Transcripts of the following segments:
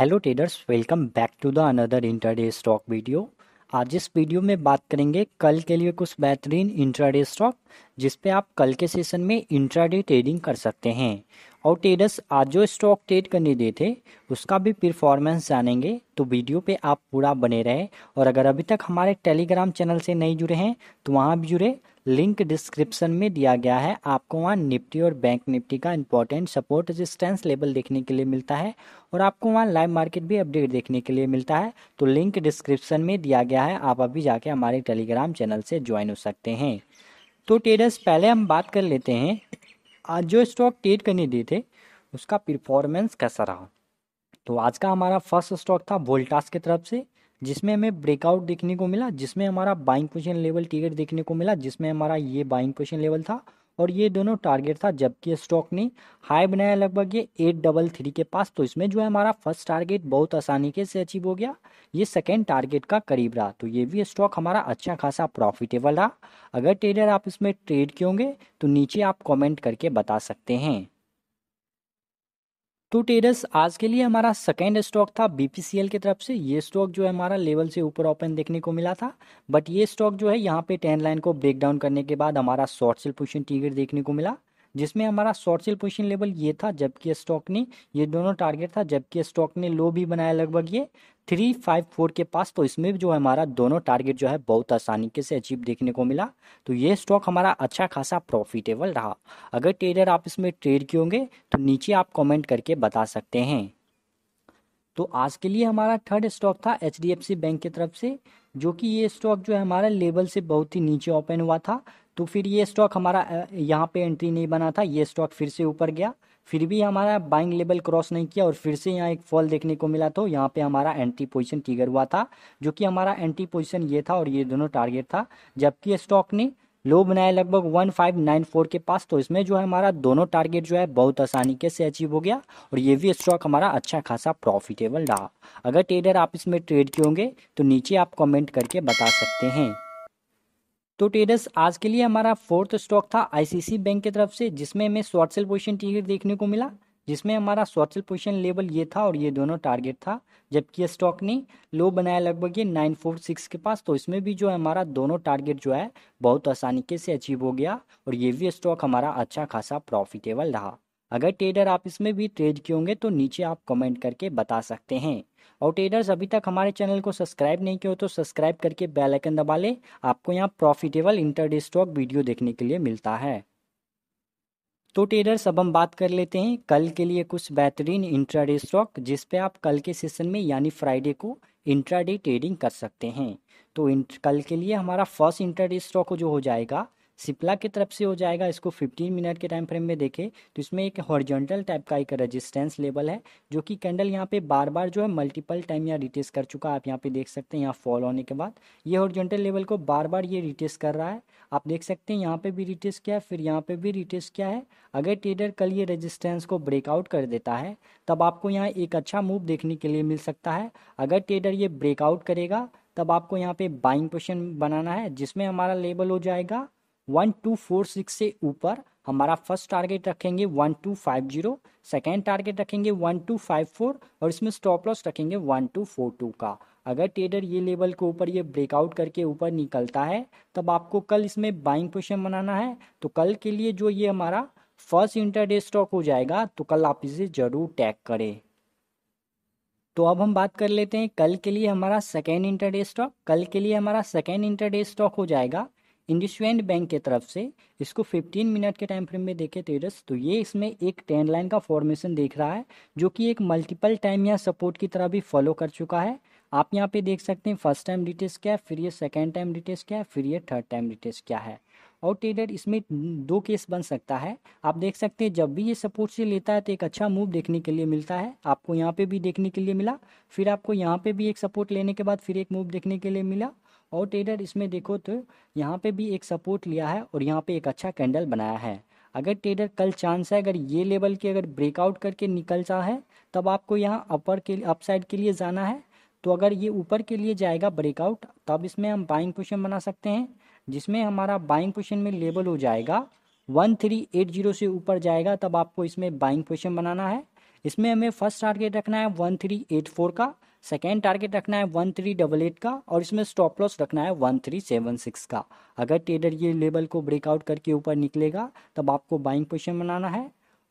hello traders welcome back to the another intraday stock video आज इस video में बात करेंगे कल के लिए कुछ बेहतरीन इंट्राडे स्टॉक जिस पे आप कल के सेशन में इंट्राडे ट्रेडिंग कर सकते हैं और ट्रेडर्स आज जो स्टॉक ट्रेड करने दिए थे उसका भी परफॉर्मेंस जानेंगे तो वीडियो पे आप पूरा बने रहे और अगर अभी तक हमारे टेलीग्राम चैनल से नहीं जुड़े हैं तो वहाँ भी जुड़े लिंक डिस्क्रिप्शन में दिया गया है आपको वहाँ निफ्टी और बैंक निफ्टी का इंपॉर्टेंट सपोर्ट रेजिस्टेंस लेवल देखने के लिए मिलता है और आपको वहाँ लाइव मार्केट भी अपडेट देखने के लिए मिलता है तो लिंक डिस्क्रिप्शन में दिया गया है आप अभी जाके हमारे टेलीग्राम चैनल से ज्वाइन हो सकते हैं तो ट्रेडर्स पहले हम बात कर लेते हैं आज जो स्टॉक ट्रेड करने दिए थे उसका परफॉर्मेंस कैसा रहा तो आज का हमारा फर्स्ट स्टॉक था वोल्टास की तरफ से जिसमें हमें ब्रेकआउट देखने को मिला जिसमें हमारा बाइंग पोजिशन लेवल टिकट देखने को मिला जिसमें हमारा ये बाइंग पोजिशन लेवल था और ये दोनों टारगेट था जबकि स्टॉक ने हाई बनाया लगभग ये एट डबल थ्री के पास तो इसमें जो है हमारा फर्स्ट टारगेट बहुत आसानी के से अचीव हो गया ये सेकेंड टारगेट का करीब रहा तो ये भी स्टॉक हमारा अच्छा खासा प्रॉफिटेबल रहा अगर ट्रेडर आप इसमें ट्रेड किए होंगे तो नीचे आप कॉमेंट करके बता सकते हैं तो टेरस आज के लिए हमारा सेकेंड स्टॉक था बीपीसीएल की तरफ से ये स्टॉक जो है हमारा लेवल से ऊपर ओपन देखने को मिला था बट ये स्टॉक जो है यहाँ पे टेन लाइन को ब्रेक डाउन करने के बाद हमारा शॉर्ट सेल पोजिशन टिगर देखने को मिला जिसमें हमारा शॉर्ट सेल पोजीशन लेवल ये था जबकि स्टॉक ने ये दोनों टारगेट था जबकि स्टॉक ने लो भी बनाया लगभग ये थ्री फाइव फोर के पास तो इसमें जो है हमारा दोनों टारगेट जो है बहुत आसानी के से अचीव देखने को मिला तो ये स्टॉक हमारा अच्छा खासा प्रॉफिटेबल रहा अगर ट्रेडर आप इसमें ट्रेड किए होंगे तो नीचे आप कॉमेंट करके बता सकते हैं तो आज के लिए हमारा थर्ड स्टॉक था एच बैंक की तरफ से जो कि ये स्टॉक जो है हमारा लेवल से बहुत ही नीचे ओपन हुआ था तो फिर ये स्टॉक हमारा यहाँ पे एंट्री नहीं बना था ये स्टॉक फिर से ऊपर गया फिर भी हमारा बाइंग लेवल क्रॉस नहीं किया और फिर से यहाँ एक फॉल देखने को मिला तो यहाँ पे हमारा एंट्री पोजीशन टिगर हुआ था जो कि हमारा एंट्री पोजीशन ये था और ये दोनों टारगेट था जबकि स्टॉक ने लो बनाया लगभग 1594 के पास तो इसमें जो है हमारा दोनों टारगेट जो है बहुत आसानी के से अचीव हो गया और ये भी स्टॉक हमारा अच्छा खासा प्रॉफिटेबल रहा अगर ट्रेडर आप इसमें ट्रेड किए होंगे तो नीचे आप कमेंट करके बता सकते हैं तो टेडस आज के लिए हमारा फोर्थ स्टॉक था आईसीसी बैंक की तरफ से जिसमें हमें शॉर्ट सेल पोजिशन टिकट देखने को मिला जिसमें हमारा शॉर्ट सेल पोजिशन लेवल ये था और ये दोनों टारगेट था जबकि स्टॉक ने लो बनाया लगभग ये नाइन फोर सिक्स के पास तो इसमें भी जो है हमारा दोनों टारगेट जो है बहुत आसानी के से अचीव हो गया और ये भी स्टॉक हमारा अच्छा खासा प्रॉफिटेबल रहा अगर ट्रेडर आप इसमें भी ट्रेड किए होंगे तो नीचे आप कमेंट करके बता सकते हैं और ट्रेडर्स अभी तक हमारे चैनल को सब्सक्राइब नहीं किया हो तो सब्सक्राइब करके बेल आइकन दबा लें आपको यहाँ प्रॉफिटेबल इंटरडे स्टॉक वीडियो देखने के लिए मिलता है तो ट्रेडर्स अब हम बात कर लेते हैं कल के लिए कुछ बेहतरीन इंट्राडे स्टॉक जिस पे आप कल के सेशन में यानी फ्राइडे को इंट्राडे ट्रेडिंग कर सकते हैं तो कल के लिए हमारा फर्स्ट इंट्राडे स्टॉक जो हो जाएगा सिप्ला की तरफ से हो जाएगा इसको 15 मिनट के टाइम फ्रेम में देखें तो इसमें एक हॉरिजॉन्टल टाइप का एक रेजिस्टेंस लेवल है जो कि कैंडल यहाँ पे बार बार जो है मल्टीपल टाइम यहाँ रिटेस्ट कर चुका है आप यहाँ पे देख सकते हैं यहाँ फॉल होने के बाद ये हॉरिजॉन्टल लेवल को बार बार ये रिटेस्ट कर रहा है आप देख सकते हैं यहाँ पे भी रिटेस्ट किया है फिर यहाँ पे भी रिटेस्ट किया है अगर ट्रेडर कल ये रेजिस्टेंस को ब्रेकआउट कर देता है तब आपको यहाँ एक अच्छा मूव देखने के लिए मिल सकता है अगर ट्रेडर ये ब्रेकआउट करेगा तब आपको यहाँ पे बाइंग पोजिशन बनाना है जिसमें हमारा लेबल हो जाएगा वन टू फोर सिक्स से ऊपर हमारा फर्स्ट टारगेट रखेंगे one two five zero second target रखेंगे वन टू फाइव फोर और इसमें स्टॉप लॉस रखेंगे वन टू फोर टू का अगर ट्रेडर ये लेवल के ऊपर ये ब्रेकआउट करके ऊपर निकलता है तब आपको कल इसमें बाइंग पोजिशन बनाना है तो कल के लिए जो ये हमारा फर्स्ट इंटरडे स्टॉक हो जाएगा तो कल आप इसे ज़रूर टैग करें तो अब हम बात कर लेते हैं कल के लिए हमारा सेकेंड इंटरडे स्टॉक कल के लिए हमारा सेकेंड इंटरडे स्टॉक हो जाएगा इंडस्टलैंड बैंक के तरफ से इसको 15 मिनट के टाइम फ्रेम में देखे ट्रेडर्स तो ये इसमें एक टेन लाइन का फॉर्मेशन देख रहा है जो कि एक मल्टीपल टाइम या सपोर्ट की तरह भी फॉलो कर चुका है आप यहाँ पे देख सकते हैं फर्स्ट टाइम डिटेल्स क्या है फिर ये सेकेंड टाइम डिटेल्स क्या है फिर ये थर्ड टाइम डिटेल्स क्या है और ट्रेडर इसमें दो केस बन सकता है आप देख सकते हैं जब भी ये सपोर्ट से लेता है तो एक अच्छा मूव देखने के लिए मिलता है आपको यहाँ पे भी देखने के लिए मिला फिर आपको यहाँ पे भी एक सपोर्ट लेने के बाद फिर एक मूव देखने के लिए मिला और ट्रेडर इसमें देखो तो यहाँ पे भी एक सपोर्ट लिया है और यहाँ पे एक अच्छा कैंडल बनाया है अगर ट्रेडर कल चांस है अगर ये लेवल के अगर ब्रेकआउट करके निकल जा है तब आपको यहाँ अपर के अपसाइड के लिए जाना है तो अगर ये ऊपर के लिए जाएगा ब्रेकआउट तब इसमें हम बाइंग पोजिशन बना सकते हैं जिसमें हमारा बाइंग पोजिशन में लेवल हो जाएगा वन थ्री एट जीरो से ऊपर जाएगा तब आपको इसमें बाइंग पोजिशन बनाना है इसमें हमें फर्स्ट टारगेट रखना है वन थ्री एट फोर का सेकेंड टारगेट रखना है वन थ्री डबल एट का और इसमें स्टॉप लॉस रखना है वन थ्री सेवन सिक्स का अगर ट्रेडर ये लेवल को ब्रेकआउट करके ऊपर निकलेगा तब आपको बाइंग पोजिशन बनाना है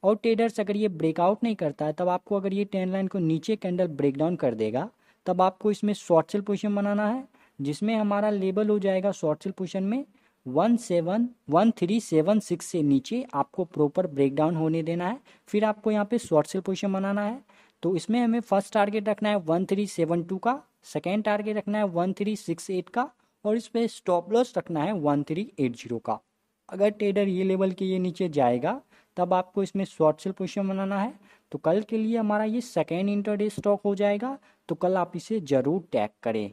और ट्रेडर्स अगर ये ब्रेकआउट नहीं करता है तब आपको अगर ये टेन लाइन को नीचे कैंडल ब्रेक डाउन कर देगा तब आपको इसमें शॉर्ट सेल पोजिशन बनाना है जिसमें हमारा लेबल हो जाएगा शॉर्ट सेल पोजिशन में one seven one three seven six से नीचे आपको प्रॉपर ब्रेकडाउन होने देना है फिर आपको यहाँ पे शॉर्ट सेल पोजिशन बनाना है तो इसमें हमें फर्स्ट टारगेट रखना है वन थ्री सेवन टू का सेकेंड टारगेट रखना है वन थ्री सिक्स एट का और इस पर स्टॉप लॉस रखना है वन थ्री एट जीरो का अगर ट्रेडर ये लेवल के ये नीचे जाएगा तब आपको इसमें शॉर्ट सेल पोजिशन बनाना है तो कल के लिए हमारा ये सेकेंड इंटरडे स्टॉक हो जाएगा तो कल आप इसे ज़रूर टैग करें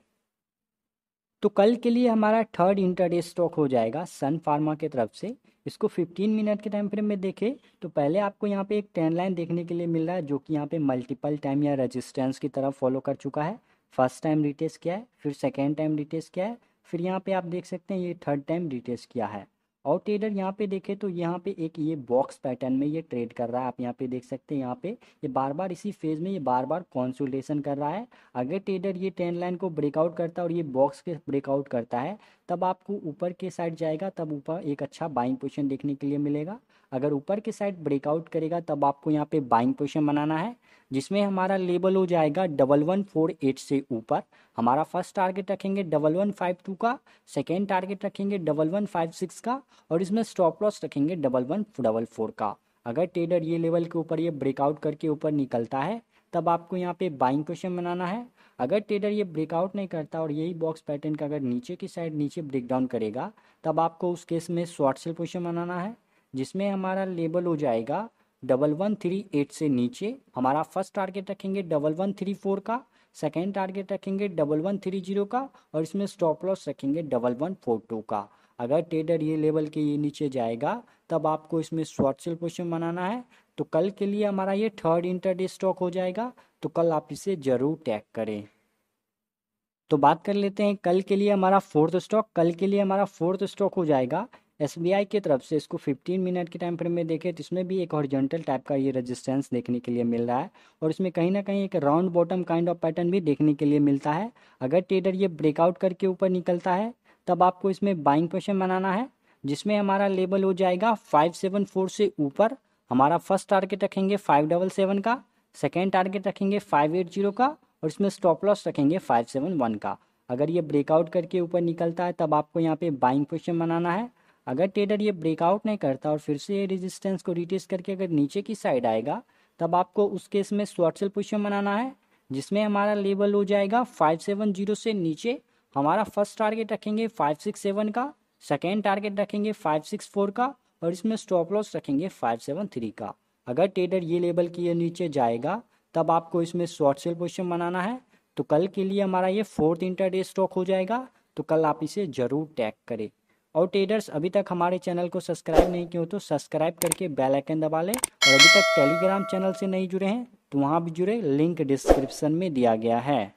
तो कल के लिए हमारा थर्ड इंटरडे स्टॉक हो जाएगा सन फार्मा के तरफ से इसको 15 मिनट के टाइम फ्रेम में देखें तो पहले आपको यहाँ पे एक टेन लाइन देखने के लिए मिल रहा है जो कि यहाँ पे मल्टीपल टाइम या रेजिस्टेंस की तरफ फॉलो कर चुका है फर्स्ट टाइम रिटेस्ट किया है फिर सेकेंड टाइम रिटेस्ट किया है फिर यहाँ पे आप देख सकते हैं ये थर्ड टाइम रिटेस्ट किया है और ट्रेडर यहाँ पे देखे तो यहाँ पे एक ये बॉक्स पैटर्न में ये ट्रेड कर रहा है आप यहाँ पे देख सकते हैं यहाँ पे ये बार बार इसी फेज में ये बार बार कॉन्सुलटेशन कर रहा है अगर ट्रेडर ये ट्रेन लाइन को ब्रेकआउट करता है और ये बॉक्स के ब्रेकआउट करता है तब आपको ऊपर के साइड जाएगा तब ऊपर एक अच्छा बाइंग पोजिशन देखने के लिए मिलेगा अगर ऊपर की साइड ब्रेकआउट करेगा तब आपको यहाँ पे बाइंग पोजिशन बनाना है जिसमें हमारा लेवल हो जाएगा डबल वन फोर एट से ऊपर हमारा फर्स्ट टारगेट रखेंगे डबल वन फाइव टू का सेकेंड टारगेट रखेंगे डबल वन फाइव सिक्स का और इसमें स्टॉप लॉस रखेंगे डबल वन डबल फोर का अगर ट्रेडर ये लेवल के ऊपर ये ब्रेकआउट करके ऊपर निकलता है तब आपको यहाँ पे बाइंग क्वेश्चन बनाना है अगर ट्रेडर ये ब्रेकआउट नहीं करता और यही बॉक्स पैटर्न का अगर नीचे की साइड नीचे ब्रेकडाउन करेगा तब आपको उस केस में शॉर्ट सेल पोजिशन बनाना है जिसमें हमारा लेबल हो जाएगा डबल वन थ्री एट से नीचे हमारा फर्स्ट टारगेट रखेंगे डबल वन थ्री फोर का सेकेंड टारगेट रखेंगे डबल वन थ्री जीरो का और इसमें स्टॉप लॉस रखेंगे डबल वन फोर टू का अगर ट्रेडर ये लेवल के ये नीचे जाएगा तब आपको इसमें शॉर्ट सेल पोजिशन बनाना है तो कल के लिए हमारा ये थर्ड इंटरडे स्टॉक हो जाएगा तो कल आप इसे जरूर टैग करें तो बात कर लेते हैं कल के लिए हमारा फोर्थ स्टॉक कल के लिए हमारा फोर्थ स्टॉक हो जाएगा एस की तरफ से इसको 15 मिनट के टाइम फ्रेम में देखें तो इसमें भी एक हॉरिजॉन्टल टाइप का ये रेजिस्टेंस देखने के लिए मिल रहा है और इसमें कहीं ना कहीं एक round bottom kind of pattern भी देखने के लिए मिलता है अगर ट्रेडर ये ब्रेकआउट करके ऊपर निकलता है तब आपको इसमें बाइंग पोशन बनाना है जिसमें हमारा लेबल हो जाएगा फाइव सेवन फोर से ऊपर हमारा फर्स्ट टारगेट रखेंगे फाइव डबल सेवन का सेकेंड टारगेट रखेंगे फाइव एट जीरो का और इसमें स्टॉप लॉस रखेंगे फाइव सेवन वन का अगर ये ब्रेकआउट करके ऊपर निकलता है तब आपको यहाँ पे बाइंग पोजिशन बनाना है अगर ट्रेडर ये ब्रेकआउट नहीं करता और फिर से ये रेजिस्टेंस को रिटेस्ट करके अगर नीचे की साइड आएगा तब आपको उस केस में शॉर्ट सेल पोजिशन बनाना है जिसमें हमारा लेवल हो जाएगा फाइव सेवन जीरो से नीचे हमारा फर्स्ट टारगेट रखेंगे फाइव सिक्स सेवन का सेकेंड टारगेट रखेंगे फाइव सिक्स फोर का और इसमें स्टॉप लॉस रखेंगे फाइव सेवन थ्री का अगर ट्रेडर ये लेवल के नीचे जाएगा तब आपको इसमें शॉर्ट सेल पोजिशन बनाना है तो कल के लिए हमारा ये फोर्थ इंटरडे स्टॉक हो जाएगा तो कल आप इसे ज़रूर टैग करें और ट्रेडर्स अभी तक हमारे चैनल को सब्सक्राइब नहीं किए तो सब्सक्राइब करके बेल आइकन दबा लें और अभी तक टेलीग्राम चैनल से नहीं जुड़े हैं तो वहाँ भी जुड़े लिंक डिस्क्रिप्शन में दिया गया है